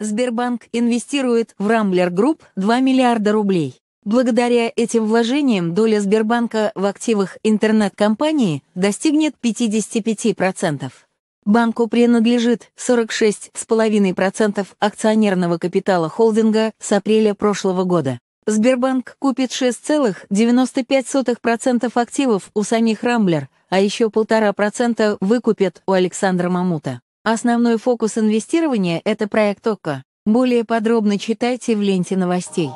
Сбербанк инвестирует в Рамблер Групп 2 миллиарда рублей. Благодаря этим вложениям доля Сбербанка в активах интернет-компании достигнет 55%. Банку принадлежит 46,5% акционерного капитала холдинга с апреля прошлого года. Сбербанк купит 6,95% активов у самих Рамблер, а еще 1,5% выкупит у Александра Мамута. Основной фокус инвестирования – это проект ОКО. Более подробно читайте в ленте новостей.